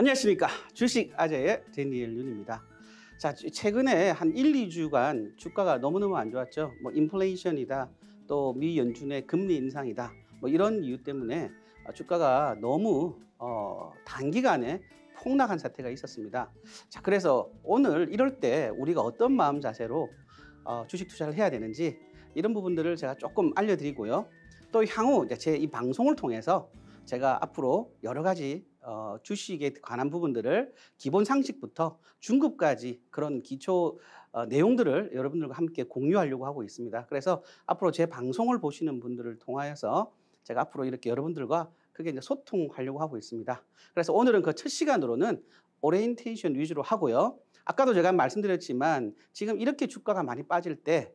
안녕하십니까 주식 아재의 데니엘 윤입니다 자 최근에 한 1, 2주간 주가가 너무너무 안 좋았죠 뭐 인플레이션이다 또 미 연준의 금리 인상이다 뭐 이런 이유 때문에 주가가 너무 어, 단기간에 폭락한 사태가 있었습니다 자 그래서 오늘 이럴 때 우리가 어떤 마음 자세로 어, 주식 투자를 해야 되는지 이런 부분들을 제가 조금 알려드리고요 또 향후 제 이 방송을 통해서 제가 앞으로 여러 가지 어, 주식에 관한 부분들을 기본 상식부터 중급까지 그런 기초 어, 내용들을 여러분들과 함께 공유하려고 하고 있습니다. 그래서 앞으로 제 방송을 보시는 분들을 통하여서 제가 앞으로 이렇게 여러분들과 크게 이제 소통하려고 하고 있습니다. 그래서 오늘은 그 첫 시간으로는 오리엔테이션 위주로 하고요. 아까도 제가 말씀드렸지만 지금 이렇게 주가가 많이 빠질 때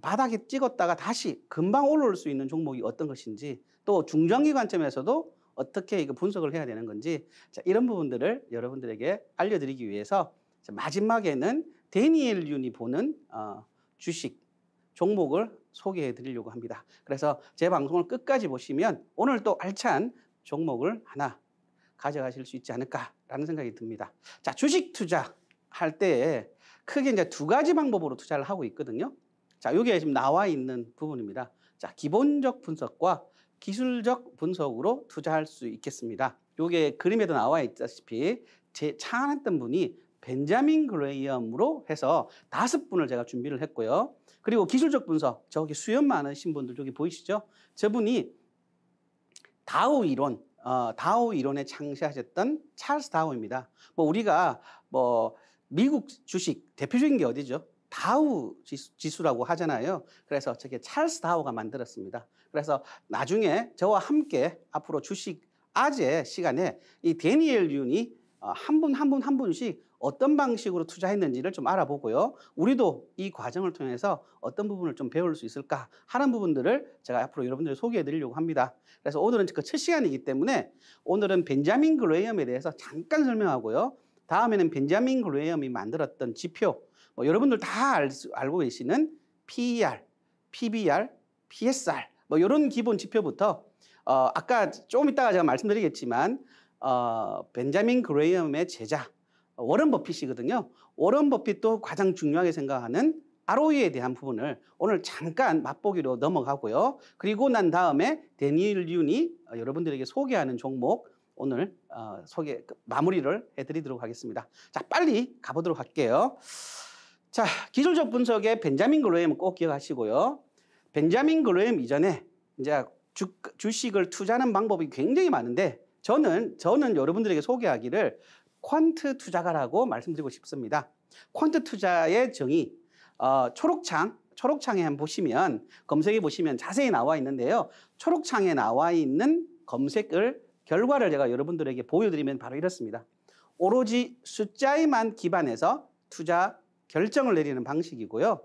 바닥에 찍었다가 다시 금방 올라올 수 있는 종목이 어떤 것인지 또 중장기 관점에서도 어떻게 이거 분석을 해야 되는 건지 자, 이런 부분들을 여러분들에게 알려드리기 위해서 자, 마지막에는 데니엘 윤이 보는 어, 주식 종목을 소개해 드리려고 합니다. 그래서 제 방송을 끝까지 보시면 오늘 또 알찬 종목을 하나 가져가실 수 있지 않을까라는 생각이 듭니다. 자, 주식 투자 할때 크게 이제 두 가지 방법으로 투자를 하고 있거든요. 자, 요게 지금 나와 있는 부분입니다. 자, 기본적 분석과 기술적 분석으로 투자할 수 있겠습니다. 요게 그림에도 나와 있다시피 제 창안했던 분이 벤자민 그레이엄으로 해서 다섯 분을 제가 준비를 했고요. 그리고 기술적 분석, 저기 수염 많으신 분들 저기 보이시죠? 저분이 다우 이론, 어, 다우 이론에 창시하셨던 찰스 다우입니다. 뭐 우리가 뭐 미국 주식 대표적인 게 어디죠? 다우 지수, 라고 하잖아요. 그래서 저게 찰스 다우가 만들었습니다. 그래서 나중에 저와 함께 앞으로 주식 아재 시간에 이 데니엘 윤이 한 분 한 분한 어, 분씩 어떤 방식으로 투자했는지를 좀 알아보고요. 우리도 이 과정을 통해서 어떤 부분을 좀 배울 수 있을까 하는 부분들을 제가 앞으로 여러분들 소개해 드리려고 합니다. 그래서 오늘은 그 첫 시간이기 때문에 오늘은 벤자민 그레이엄에 대해서 잠깐 설명하고요. 다음에는 벤자민 그레이엄이 만들었던 지표, 뭐 여러분들 다 알, 알고 계시는 PER, PBR, PSR 뭐 이런 기본 지표부터 어, 아까 조금 이따가 제가 말씀드리겠지만 어, 벤자민 그레이엄의 제자 워런 버핏이거든요. 워런 버핏도 가장 중요하게 생각하는 ROE에 대한 부분을 오늘 잠깐 맛보기로 넘어가고요. 그리고 난 다음에 데니엘 윤이 어, 여러분들에게 소개하는 종목 오늘 어, 소개 그 마무리를 해드리도록 하겠습니다. 자, 빨리 가보도록 할게요. 자, 기술적 분석의 벤자민 그레이엄 꼭 기억하시고요. 벤자민 그레임 이전에 이제 주, 주식을 투자하는 방법이 굉장히 많은데 저는 저는 여러분들에게 소개하기를 퀀트 투자가라고 말씀드리고 싶습니다. 퀀트 투자의 정의 어, 초록창 초록창에 한번 보시면 검색해 보시면 자세히 나와 있는데요. 초록창에 나와 있는 검색을 결과를 제가 여러분들에게 보여드리면 바로 이렇습니다. 오로지 숫자에만 기반해서 투자 결정을 내리는 방식이고요.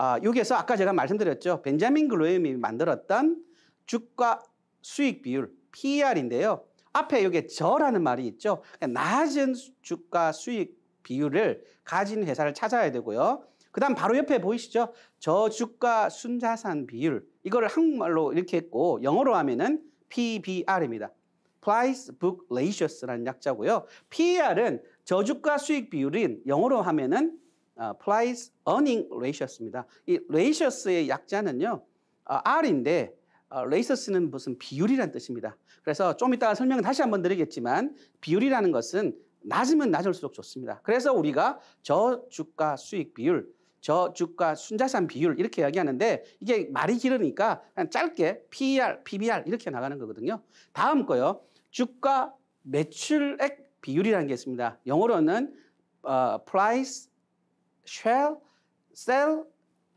아, 여기에서 아까 제가 말씀드렸죠. 벤자민 글로엠이 만들었던 주가 수익 비율 PER인데요. 앞에 여기저라는 말이 있죠. 그러니까 낮은 주가 수익 비율을 가진 회사를 찾아야 되고요. 그 다음 바로 옆에 보이시죠? 저주가 순자산 비율. 이거를 한국말로 이렇게 했고 영어로 하면은 PBR입니다. Price Book Ratio라는 약자고요. PER은 저주가 수익 비율인 영어로 하면은 어, price earning ratio였습니다. 이 ratio의 약자는요, 어, R인데 레이서스는 어, 무슨 비율이란 뜻입니다. 그래서 좀 이따 설명을 다시 한번 드리겠지만 비율이라는 것은 낮으면 낮을수록 좋습니다. 그래서 우리가 저주가 수익 비율, 저주가 순자산 비율 이렇게 이야기하는데 이게 말이 길으니까 그냥 짧게 PER, PBR 이렇게 나가는 거거든요. 다음 거요. 주가 매출액 비율이라는 게 있습니다. 영어로는 어, price shall, sell, l a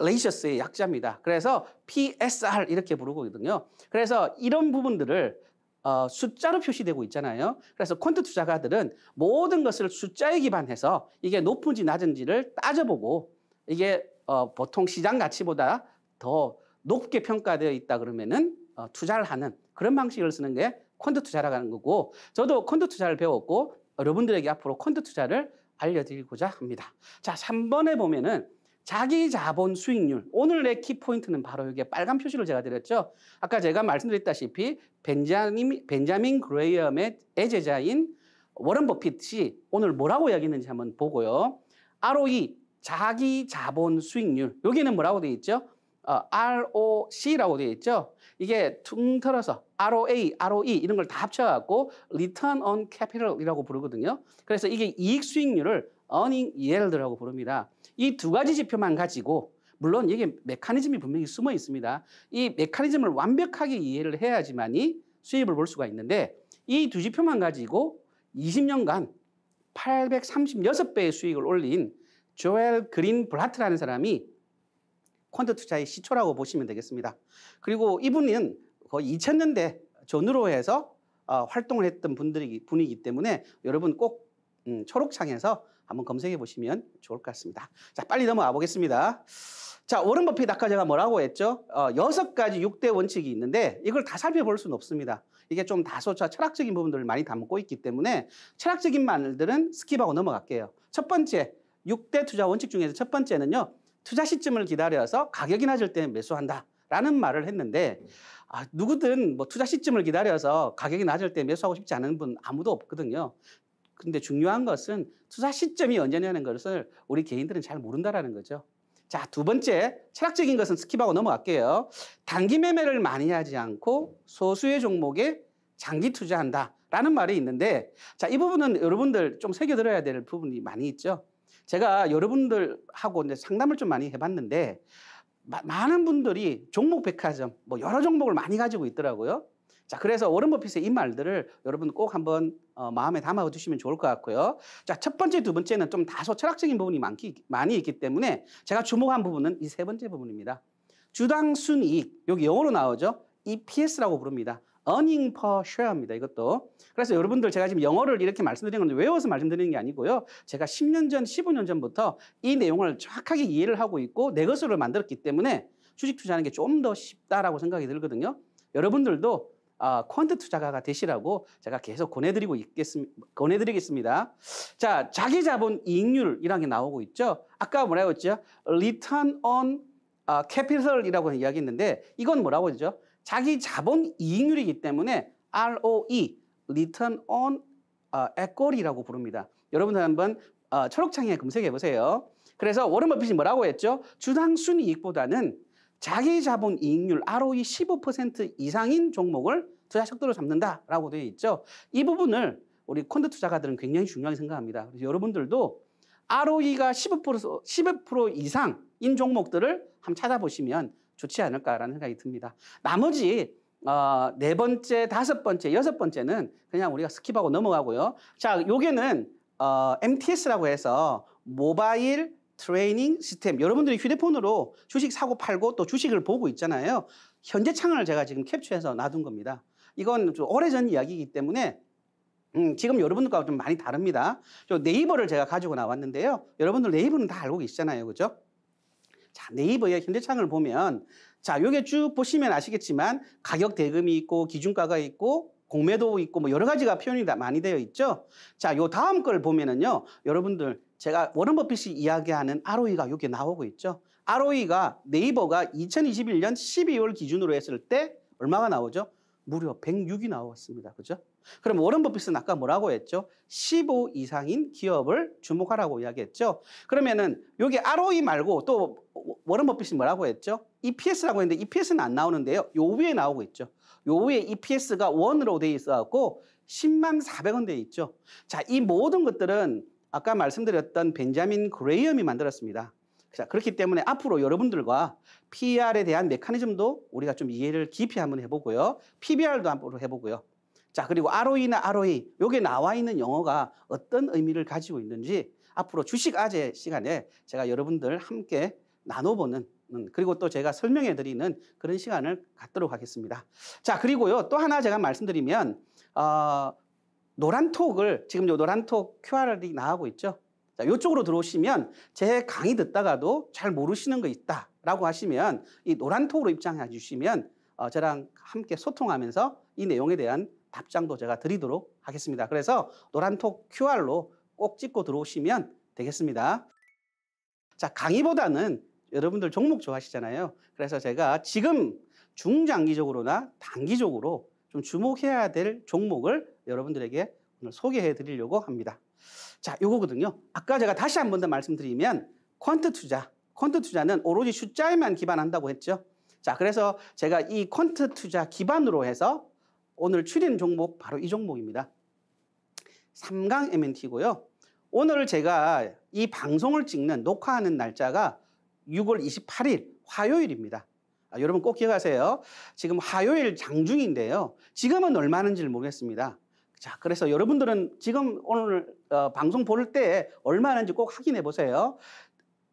레이셔스의 약자입니다. 그래서 PSR 이렇게 부르거든요. 그래서 이런 부분들을 어, 숫자로 표시되고 있잖아요. 그래서 콘트 투자가들은 모든 것을 숫자에 기반해서 이게 높은지 낮은지를 따져보고 이게 어, 보통 시장 가치보다 더 높게 평가되어 있다 그러면은 어, 투자를 하는 그런 방식을 쓰는 게 콘트 투자라고 하는 거고 저도 콘트 투자를 배웠고 여러분들에게 앞으로 콘트 투자를 알려드리고자 합니다. 자, 3번에 보면은 자기 자본 수익률. 오늘 의 키포인트는 바로 여기에 빨간 표시를 제가 드렸죠. 아까 제가 말씀드렸다시피 벤자민, 벤자민 그레이엄의 애제자인 워런 버핏이 오늘 뭐라고 이야기했는지 한번 보고요. ROE, 자기 자본 수익률. 여기는 뭐라고 되어 있죠? 어, ROC라고 되어 있죠. 이게 퉁털어서 ROA, ROE 이런 걸 다 합쳐갖고 Return on Capital이라고 부르거든요. 그래서 이게 이익 수익률을 Earning Yield라고 부릅니다. 이 두 가지 지표만 가지고 물론 이게 메커니즘이 분명히 숨어 있습니다. 이 메커니즘을 완벽하게 이해를 해야지만이 수입을 볼 수가 있는데 이 두 지표만 가지고 20년간 836배의 수익을 올린 조엘 그린 블라트라는 사람이 퀀트 투자의 시초라고 보시면 되겠습니다. 그리고 이분은 거의 2000년대 전후로 해서 어, 활동을 했던 분들이 분이기 때문에 여러분 꼭 음, 초록창에서 한번 검색해 보시면 좋을 것 같습니다. 자, 빨리 넘어가 보겠습니다. 자, 워런 버핏 아까 제가 뭐라고 했죠? 어, 여섯 가지 6대 원칙이 있는데 이걸 다 살펴볼 수는 없습니다. 이게 좀 다소 철학적인 부분들을 많이 담고 있기 때문에 철학적인 말들은 스킵하고 넘어갈게요. 첫 번째, 6대 투자 원칙 중에서 첫 번째는요. 투자 시점을 기다려서 가격이 낮을 때 매수한다. 라는 말을 했는데 아, 누구든 뭐 투자 시점을 기다려서 가격이 낮을 때 매수하고 싶지 않은 분 아무도 없거든요. 근데 중요한 것은 투자 시점이 언제냐는 것을 우리 개인들은 잘 모른다라는 거죠. 자, 두 번째 철학적인 것은 스킵하고 넘어갈게요. 단기 매매를 많이 하지 않고 소수의 종목에 장기 투자한다라는 말이 있는데 자, 이 부분은 여러분들 좀 새겨 들어야 될 부분이 많이 있죠. 제가 여러분들하고 이제 상담을 좀 많이 해봤는데 마, 많은 분들이 종목 백화점 뭐 여러 종목을 많이 가지고 있더라고요. 자, 그래서 워런 버핏의 이 말들을 여러분 꼭 한번 어, 마음에 담아 두시면 좋을 것 같고요. 자, 첫 번째, 두 번째는 좀 다소 철학적인 부분이 많기, 많이 있기 때문에 제가 주목한 부분은 이 세 번째 부분입니다. 주당 순이익, 여기 영어로 나오죠? EPS라고 부릅니다. earning per share입니다. 이것도. 그래서 여러분들 제가 지금 영어를 이렇게 말씀드리는 건 외워서 말씀드리는 게 아니고요. 제가 10년 전, 15년 전부터 이 내용을 정확하게 이해를 하고 있고 내 것으로 만들었기 때문에 주식 투자하는 게 좀 더 쉽다라고 생각이 들거든요. 여러분들도 아, 퀀트 투자가가 되시라고 제가 계속 권해드리고 있겠습니다. 권해드리겠습니다. 자, 자기 자본 이익률이라는 게 나오고 있죠. 아까 뭐라고 했죠? Return on 아, Capital이라고 이야기했는데 이건 뭐라고 했죠? 자기 자본 이익률이기 때문에 ROE, Return on 어, Equity라고 부릅니다. 여러분들 한번 어, 초록창에 검색해 보세요. 그래서 워런 버핏이 뭐라고 했죠? 주당 순이익보다는 자기 자본 이익률 ROE 15% 이상인 종목을 투자 적도로 잡는다라고 되어 있죠. 이 부분을 우리 콘드 투자가들은 굉장히 중요하게 생각합니다. 그래서 여러분들도 ROE가 15%, 15% 이상인 종목들을 한번 찾아보시면 좋지 않을까라는 생각이 듭니다. 나머지 어, 네 번째, 다섯 번째, 여섯 번째는 그냥 우리가 스킵하고 넘어가고요. 자, 요게는 어, MTS라고 해서 모바일 트레이닝 시스템. 여러분들이 휴대폰으로 주식 사고 팔고 또 주식을 보고 있잖아요. 현재 창을 제가 지금 캡처해서 놔둔 겁니다. 이건 좀 오래전 이야기이기 때문에 음, 지금 여러분들과 좀 많이 다릅니다. 저 네이버를 제가 가지고 나왔는데요. 여러분들 네이버는 다 알고 계시잖아요. 그죠? 자, 네이버의 현대창을 보면 자, 요게 쭉 보시면 아시겠지만 가격 대금이 있고 기준가가 있고 공매도 있고 뭐 여러 가지가 표현이 다 많이 되어 있죠. 자, 요 다음 걸 보면은요. 여러분들 제가 워런 버핏이 이야기하는 ROE가 여기 나오고 있죠. ROE가 네이버가 2021년 12월 기준으로 했을 때 얼마가 나오죠? 무려 106이 나왔습니다. 그죠? 그럼 워런 버핏은 아까 뭐라고 했죠? 15 이상인 기업을 주목하라고 이야기했죠? 그러면은 여기 ROE 말고 또 워런 버핏이 뭐라고 했죠? EPS라고 했는데 EPS는 안 나오는데요. 요 위에 나오고 있죠. 요 위에 EPS가 원으로돼 있어갖고 10만 400원 돼 있죠. 자, 이 모든 것들은 아까 말씀드렸던 벤자민 그레이엄이 만들었습니다. 자, 그렇기 때문에 앞으로 여러분들과 p r 에 대한 메커니즘도 우리가 좀 이해를 깊이 한번 해보고요. PBR도 한번 해보고요. 자, 그리고 ROE나 ROE, 요게 나와 있는 영어가 어떤 의미를 가지고 있는지 앞으로 주식 아재 시간에 제가 여러분들 함께 나눠보는 음, 그리고 또 제가 설명해 드리는 그런 시간을 갖도록 하겠습니다. 자, 그리고요. 또 하나 제가 말씀드리면, 어, 노란톡을, 지금 요 노란톡 QR이 나오고 있죠? 자, 이쪽으로 들어오시면 제 강의 듣다가도 잘 모르시는 거 있다라고 하시면 이 노란톡으로 입장해 주시면 어, 저랑 함께 소통하면서 이 내용에 대한 답장도 제가 드리도록 하겠습니다. 그래서 노란톡 QR로 꼭 찍고 들어오시면 되겠습니다. 자, 강의보다는 여러분들 종목 좋아하시잖아요. 그래서 제가 지금 중장기적으로나 단기적으로 좀 주목해야 될 종목을 여러분들에게 오늘 소개해 드리려고 합니다. 자, 요거거든요. 아까 제가 다시 한 번 더 말씀드리면 퀀트 투자, 퀀트 투자는 오로지 숫자에만 기반한다고 했죠. 자, 그래서 제가 이 퀀트 투자 기반으로 해서 오늘 추린 종목 바로 이 종목입니다. 삼강 MNT고요. 오늘 제가 이 방송을 찍는 녹화하는 날짜가 6월 28일 화요일입니다. 아, 여러분 꼭 기억하세요. 지금 화요일 장중인데요. 지금은 얼마는지 를 모르겠습니다. 자, 그래서 여러분들은 지금 오늘 어, 방송 볼 때 얼마나인지 꼭 확인해 보세요.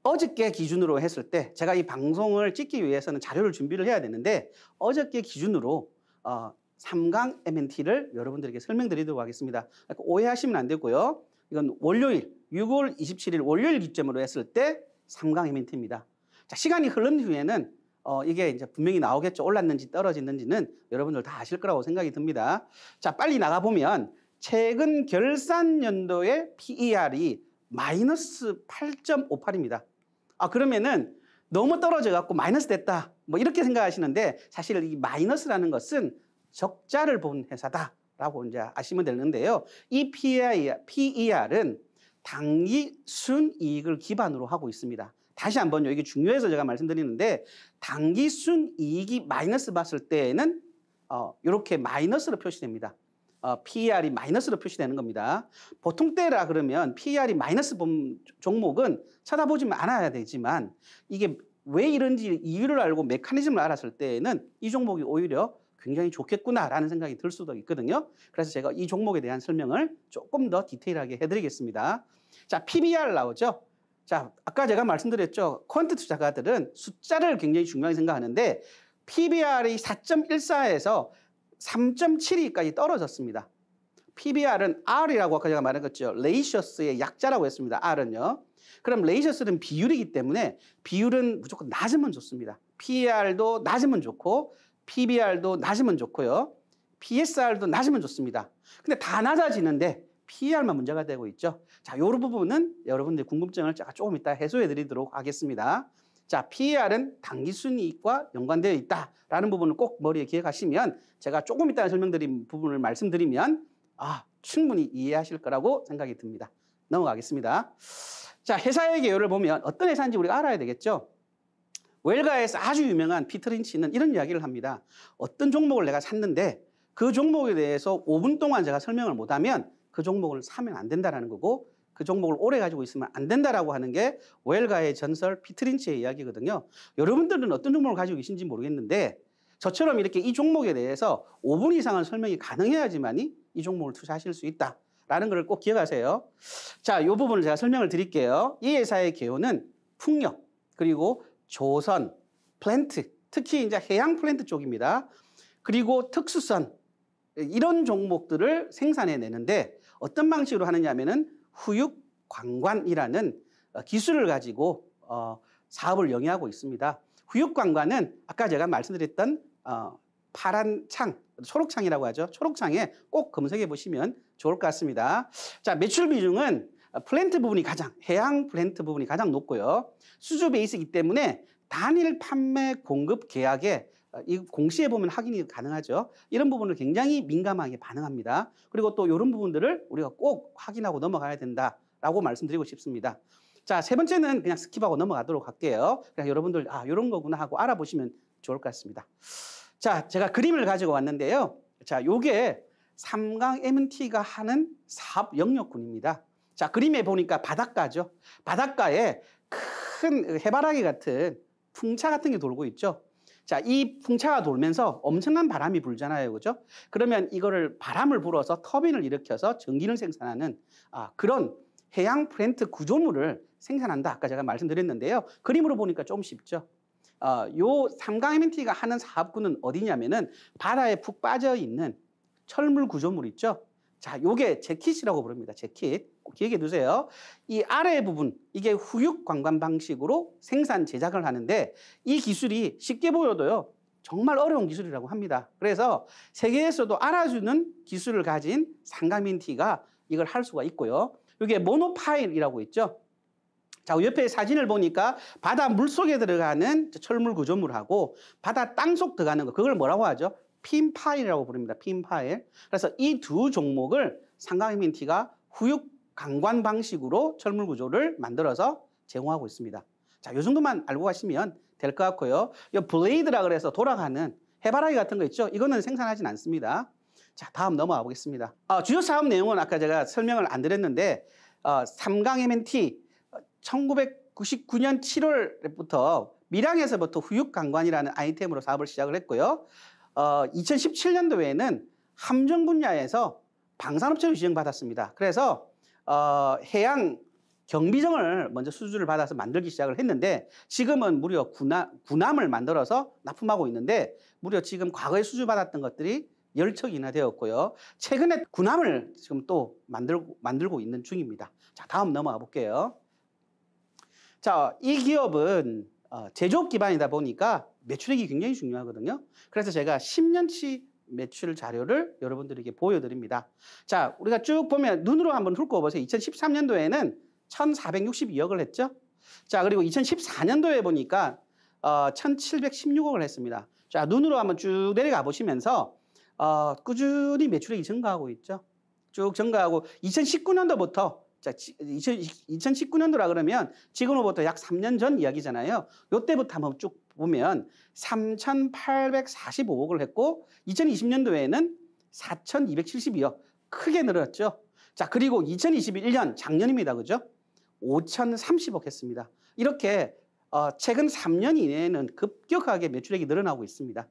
어저께 기준으로 했을 때 제가 이 방송을 찍기 위해서는 자료를 준비를 해야 되는데 어저께 기준으로 어, 3강 MNT를 여러분들에게 설명드리도록 하겠습니다. 그러니까 오해하시면 안 되고요. 이건 월요일, 6월 27일 월요일 기점으로 했을 때 3강 MNT입니다. 자, 시간이 흐른 후에는 어, 이게 이제 분명히 나오겠죠. 올랐는지 떨어졌는지는 여러분들 다 아실 거라고 생각이 듭니다. 자, 빨리 나가보면 최근 결산 연도의 PER이 마이너스 8.58입니다. 아, 그러면은 너무 떨어져 갖고 마이너스 됐다. 뭐 이렇게 생각하시는데 사실 이 마이너스라는 것은 적자를 본 회사다라고 이제 아시면 되는데요. 이 PER, e 은 당기 순이익을 기반으로 하고 있습니다. 다시 한번요. 이게 중요해서 제가 말씀드리는데 당기순 이익이 마이너스 봤을 때에는 어, 이렇게 마이너스로 표시됩니다. 어, PER이 마이너스로 표시되는 겁니다. 보통 때라 그러면 PER이 마이너스 종목은 찾아보지 않아야 되지만 이게 왜 이런지 이유를 알고 메커니즘을 알았을 때에는 이 종목이 오히려 굉장히 좋겠구나라는 생각이 들 수도 있거든요. 그래서 제가 이 종목에 대한 설명을 조금 더 디테일하게 해드리겠습니다. 자, PBR 나오죠? 자, 아까 제가 말씀드렸죠. 퀀트 투자가들은 숫자를 굉장히 중요하게 생각하는데 PBR이 4.14에서 3.72까지 떨어졌습니다. PBR은 R이라고 아까 제가 말했었죠. 레이셔스의 약자라고 했습니다. R은요. 그럼 레이셔스는 비율이기 때문에 비율은 무조건 낮으면 좋습니다. PER도 낮으면 좋고 PBR도 낮으면 좋고요. PSR도 낮으면 좋습니다. 근데 다 낮아지는데 PER만 문제가 되고 있죠. 자, 요런 부분은 여러분들 궁금증을 제가 조금 이따 해소해 드리도록 하겠습니다. 자, PER은 당기순이익과 연관되어 있다라는 부분을 꼭 머리에 기억하시면 제가 조금 이따 설명드린 부분을 말씀드리면 아, 충분히 이해하실 거라고 생각이 듭니다. 넘어가겠습니다. 자, 회사의 개요를 보면 어떤 회사인지 우리가 알아야 되겠죠. 웰가에서 아주 유명한 피터 린치는 이런 이야기를 합니다. 어떤 종목을 내가 샀는데 그 종목에 대해서 5분 동안 제가 설명을 못하면 그 종목을 사면 안 된다라는 거고 그 종목을 오래 가지고 있으면 안 된다라고 하는 게 웰가의 전설 피트린치의 이야기거든요. 여러분들은 어떤 종목을 가지고 계신지 모르겠는데 저처럼 이렇게 이 종목에 대해서 5분 이상은 설명이 가능해야지만이 이 종목을 투자하실 수 있다. 라는 걸 꼭 기억하세요. 자, 이 부분을 제가 설명을 드릴게요. 이 회사의 개요는 풍력, 그리고 조선, 플랜트, 특히 이제 해양 플랜트 쪽입니다. 그리고 특수선, 이런 종목들을 생산해내는데 어떤 방식으로 하느냐면은 후육 관관이라는 어, 기술을 가지고 어, 사업을 영위하고 있습니다. 후육 관관은 아까 제가 말씀드렸던 어, 파란 창, 초록창이라고 하죠. 초록창에 꼭 검색해 보시면 좋을 것 같습니다. 자, 매출 비중은 어, 플랜트 부분이 가장, 해양 플랜트 부분이 가장 높고요. 수주 베이스이기 때문에 단일 판매 공급 계약에 어, 이 공시에 보면 확인이 가능하죠. 이런 부분을 굉장히 민감하게 반응합니다. 그리고 또 이런 부분들을 우리가 꼭 확인하고 넘어가야 된다라고 말씀드리고 싶습니다. 자, 세 번째는 그냥 스킵하고 넘어가도록 할게요. 그냥 여러분들 아, 이런 거구나 하고 알아보시면 좋을 것 같습니다. 자, 제가 그림을 가지고 왔는데요. 자, 요게 삼강 MNT가 하는 사업 영역군입니다. 자, 그림에 보니까 바닷가죠. 바닷가에 큰 해바라기 같은 풍차 같은 게 돌고 있죠. 자, 이 풍차가 돌면서 엄청난 바람이 불잖아요. 그죠? 그러면 이거를 바람을 불어서 터빈을 일으켜서 전기를 생산하는 아, 그런 해양 프랜트 구조물을 생산한다. 아까 제가 말씀드렸는데요. 그림으로 보니까 좀 쉽죠. 어, 요 삼강 MNT가 하는 사업군은 어디냐면은 바다에 푹 빠져 있는 철물 구조물 있죠. 자, 요게 재킷이라고 부릅니다. 재킷. 기억해 두세요. 이 아래 부분, 이게 후육 관관 방식으로 생산 제작을 하는데 이 기술이 쉽게 보여도요. 정말 어려운 기술이라고 합니다. 그래서 세계에서도 알아주는 기술을 가진 상가민 티가 이걸 할 수가 있고요. 이게 모노파일이라고 있죠. 자, 옆에 사진을 보니까 바다 물 속에 들어가는 철물 구조물하고 바다 땅 속 들어가는 거, 그걸 뭐라고 하죠? 핀 파일이라고 부릅니다. 핀 파일. 그래서 이 두 종목을 상강이민티가 후육 강관 방식으로 철물 구조를 만들어서 제공하고 있습니다. 자, 요 정도만 알고 가시면 될 것 같고요. 이 블레이드라 그래서 돌아가는 해바라기 같은 거 있죠? 이거는 생산하진 않습니다. 자, 다음 넘어가 보겠습니다. 어, 주요 사업 내용은 아까 제가 설명을 안 드렸는데 어, 삼강 MNT 1999년 7월부터 밀양에서부터 후육강관이라는 아이템으로 사업을 시작을 했고요. 어, 2017년도에는 함정 분야에서 방산업체로 지정받았습니다. 그래서 어, 해양 경비정을 먼저 수주를 받아서 만들기 시작을 했는데 지금은 무려 군함, 군함을 만들어서 납품하고 있는데 무려 지금 과거에 수주받았던 것들이 1 0척이나 되었고요. 최근에 군함을 지금 또 만들고, 만들고 있는 중입니다. 자, 다음 넘어가 볼게요. 자, 이 기업은 어, 제조업 기반이다 보니까 매출액이 굉장히 중요하거든요. 그래서 제가 10년치 매출 자료를 여러분들에게 보여드립니다. 자, 우리가 쭉 보면 눈으로 한번 훑고 보세요. 2013년도에는 1,462억을 했죠. 자, 그리고 2014년도에 보니까 어, 1,716억을 했습니다. 자, 눈으로 한번 쭉 내려가 보시면서 어, 꾸준히 매출액이 증가하고 있죠. 쭉 증가하고 2019년도부터 자, 2019년도라 그러면 지금으로부터 약 3년 전 이야기잖아요. 요때부터 한번 쭉 보면 3,845억을 했고 2020년도에는 4,272억 크게 늘었죠. 자 그리고 2021년 작년입니다, 그죠? 5,030억 했습니다. 이렇게 어, 최근 3년 이내에는 급격하게 매출액이 늘어나고 있습니다.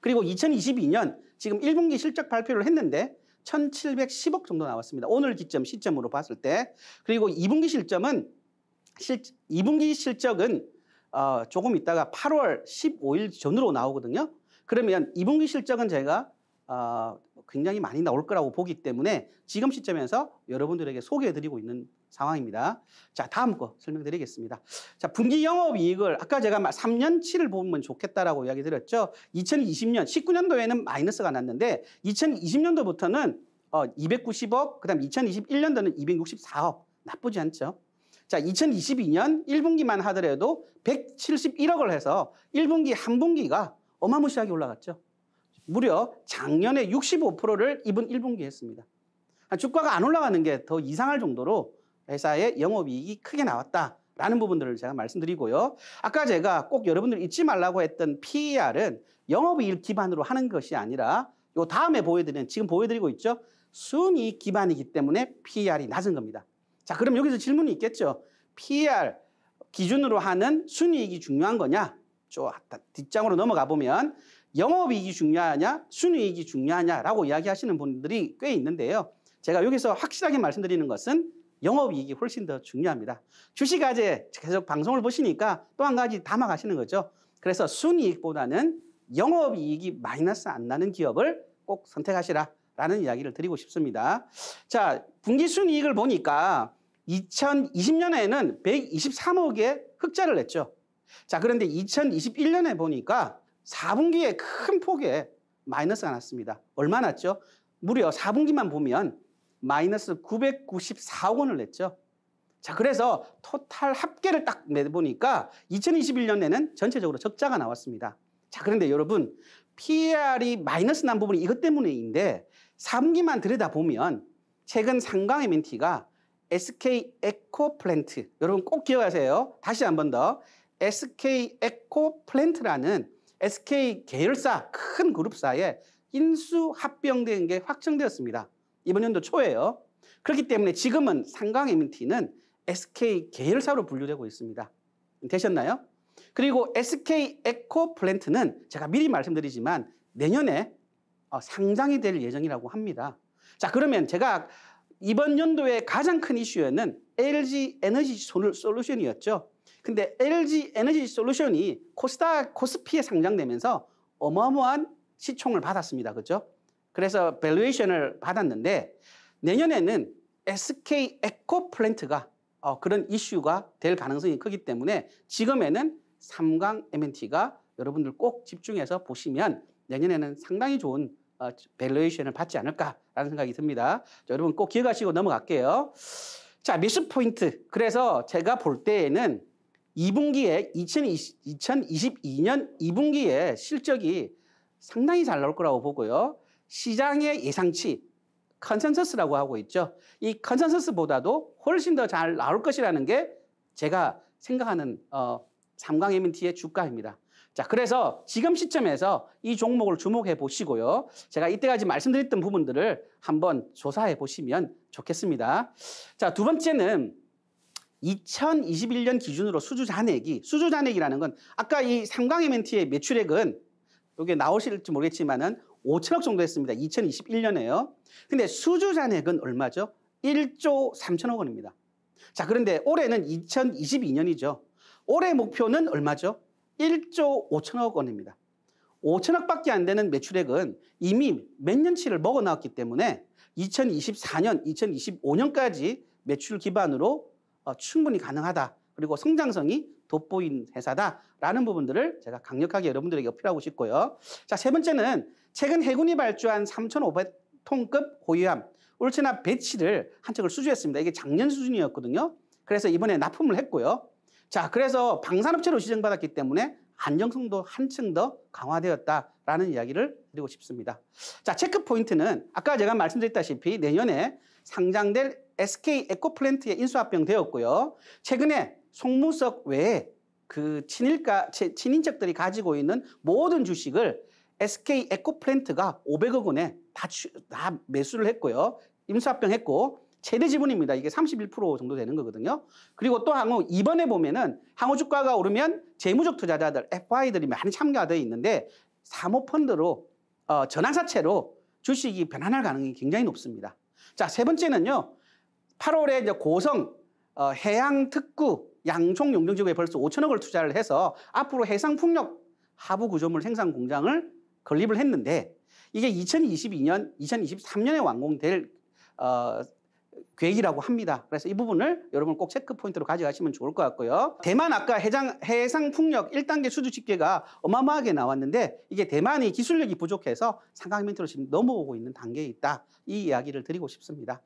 그리고 2022년 지금 1분기 실적 발표를 했는데 1,710억 정도 나왔습니다. 오늘 기점 시점으로 봤을 때 그리고 2분기 실점은 실 2분기 실적은 어, 조금 있다가 8월 15일 전으로 나오거든요. 그러면 2분기 실적은 제가 어, 굉장히 많이 나올 거라고 보기 때문에 지금 시점에서 여러분들에게 소개해드리고 있는 상황입니다. 자, 다음 거 설명드리겠습니다. 자, 분기 영업이익을 아까 제가 3년치를 보면 좋겠다라고 이야기 드렸죠. 2020년, 19년도에는 마이너스가 났는데 2020년도부터는 어, 290억, 그 다음 2021년도는 264억. 나쁘지 않죠. 자, 2022년 1분기만 하더라도 171억을 해서 1분기 한 분기가 어마무시하게 올라갔죠. 무려 작년에 65%를 이번 1분기 했습니다. 아, 주가가 안 올라가는 게 더 이상할 정도로 회사의 영업이익이 크게 나왔다라는 부분들을 제가 말씀드리고요. 아까 제가 꼭 여러분들 잊지 말라고 했던 PER은 영업이익 기반으로 하는 것이 아니라 요 다음에 보여드리는 지금 보여드리고 있죠. 순이익 기반이기 때문에 PER이 낮은 겁니다. 자, 그럼 여기서 질문이 있겠죠. PR 기준으로 하는 순이익이 중요한 거냐? 저 뒷장으로 넘어가 보면 영업이익이 중요하냐, 순이익이 중요하냐라고 이야기하시는 분들이 꽤 있는데요. 제가 여기서 확실하게 말씀드리는 것은 영업이익이 훨씬 더 중요합니다. 주식아재 계속 방송을 보시니까 또 한 가지 담아가시는 거죠. 그래서 순이익보다는 영업이익이 마이너스 안 나는 기업을 꼭 선택하시라 라는 이야기를 드리고 싶습니다. 자, 분기 순이익을 보니까 2020년에는 123억의 흑자를 냈죠. 자, 그런데 2021년에 보니까 4분기에 큰폭에 마이너스가 났습니다. 얼마 났죠? 무려 4분기만 보면 마이너스 994억 원을 냈죠. 자, 그래서 토탈 합계를 딱 내보니까 2021년에는 전체적으로 적자가 나왔습니다. 자, 그런데 여러분, PAR이 마이너스 난 부분이 이것 때문인데 3기만 들여다보면 최근 상강의 민티가 SK 에코 플랜트 여러분 꼭 기억하세요. 다시 한 번 더 SK 에코 플랜트라는 SK 계열사 큰 그룹사에 인수 합병된 게 확정되었습니다. 이번 연도 초에요. 그렇기 때문에 지금은 상강 MT는 SK 계열사로 분류되고 있습니다. 되셨나요? 그리고 SK 에코 플랜트는 제가 미리 말씀드리지만 내년에 어, 상장이 될 예정이라고 합니다. 자, 그러면 제가 이번 연도에 가장 큰 이슈는 에 LG 에너지 솔루션이었죠. 근데 LG 에너지 솔루션이 코스닥 코스피에 상장되면서 어마어마한 시총을 받았습니다. 그죠? 그래서 밸류에이션을 받았는데 내년에는 SK 에코 플랜트가 어, 그런 이슈가 될 가능성이 크기 때문에 지금에는 삼강 MNT가 여러분들 꼭 집중해서 보시면 내년에는 상당히 좋은 밸류에이션을 어, 받지 않을까라는 생각이 듭니다. 자, 여러분 꼭 기억하시고 넘어갈게요. 자, 미스 포인트. 그래서 제가 볼 때에는 2분기에 2020, 2022년 2분기에 실적이 상당히 잘 나올 거라고 보고요. 시장의 예상치, 컨센서스라고 하고 있죠. 이 컨센서스보다도 훨씬 더 잘 나올 것이라는 게 제가 생각하는 어, 삼광 M&T의 주가입니다. 자, 그래서 지금 시점에서 이 종목을 주목해 보시고요. 제가 이때까지 말씀드렸던 부분들을 한번 조사해 보시면 좋겠습니다. 자, 두 번째는 2021년 기준으로 수주 잔액이, 수주 잔액이라는 건 아까 이 삼강 m 멘티의 매출액은 여기 나오실지 모르겠지만은 5천억 정도 했습니다. 2021년에요. 근데 수주 잔액은 얼마죠? 1조 3천억 원입니다. 자, 그런데 올해는 2022년이죠. 올해 목표는 얼마죠? 1조 5천억 원입니다. 5천억밖에 안 되는 매출액은 이미 몇 년치를 먹어나왔기 때문에 2024년, 2025년까지 매출 기반으로 어, 충분히 가능하다. 그리고 성장성이 돋보인 회사다라는 부분들을 제가 강력하게 여러분들에게 어필하고 싶고요. 자, 세 번째는 최근 해군이 발주한 3,500톤급 호위함 울체나 배치를 한 척을 수주했습니다. 이게 작년 수준이었거든요. 그래서 이번에 납품을 했고요. 자, 그래서 방산업체로 시정받았기 때문에 안정성도 한층 더 강화되었다라는 이야기를 드리고 싶습니다. 자, 체크 포인트는 아까 제가 말씀드렸다시피 내년에 상장될 SK 에코플랜트에 인수합병되었고요. 최근에 송무석 외에 그 친일가, 친인척들이 가지고 있는 모든 주식을 SK 에코플랜트가 500억 원에 다, 다 매수를 했고요. 인수합병했고 최대 지분입니다. 이게 31% 정도 되는 거거든요. 그리고 또 항우 이번에 보면은 항우 주가가 오르면 재무적 투자자들 FI들이 많이 참가되어 있는데 사모펀드로 어, 전환사채로 주식이 변환할 가능성이 굉장히 높습니다. 자, 세 번째는요. 8월에 이제 고성 어, 해양 특구 양종 용적지구에 벌써 5천억을 투자를 해서 앞으로 해상 풍력 하부 구조물 생산 공장을 건립을 했는데 이게 2022년, 2023년에 완공될 어, 계획이라고 합니다. 그래서 이 부분을 여러분 꼭 체크 포인트로 가져가시면 좋을 것 같고요. 대만 아까 해장, 해상 풍력 1단계 수주 집계가 어마어마하게 나왔는데 이게 대만이 기술력이 부족해서 상강 이벤트로 지금 넘어오고 있는 단계에 있다. 이 이야기를 드리고 싶습니다.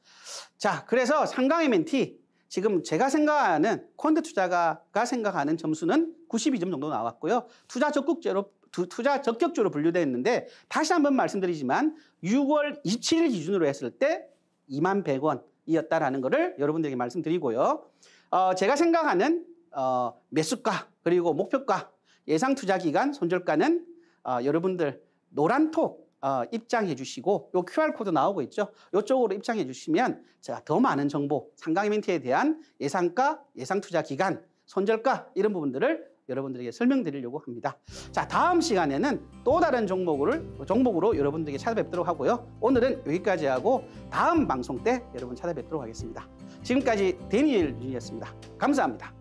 자, 그래서 상강 이벤트 지금 제가 생각하는 콘드 투자가가 생각하는 점수는 92점 정도 나왔고요. 투자 적극제로 투자 적격주로 분류되어 있는데 다시 한 번 말씀드리지만 6월 27일 기준으로 했을 때 2만 100원 이었다라는 것을 여러분들에게 말씀드리고요. 어, 제가 생각하는 어, 매수가 그리고 목표가 예상 투자 기간 손절가는 어, 여러분들 노란톡 어, 입장해 주시고 요 QR 코드 나오고 있죠. 요쪽으로 입장해 주시면 제가 더 많은 정보 상강 이벤트에 대한 예상가, 예상 투자 기간, 손절가 이런 부분들을 여러분들에게 설명드리려고 합니다. 자, 다음 시간에는 또 다른 종목을 종목으로 여러분들에게 찾아뵙도록 하고요. 오늘은 여기까지 하고 다음 방송 때 여러분 찾아뵙도록 하겠습니다. 지금까지 데니엘 윤이었습니다. 감사합니다.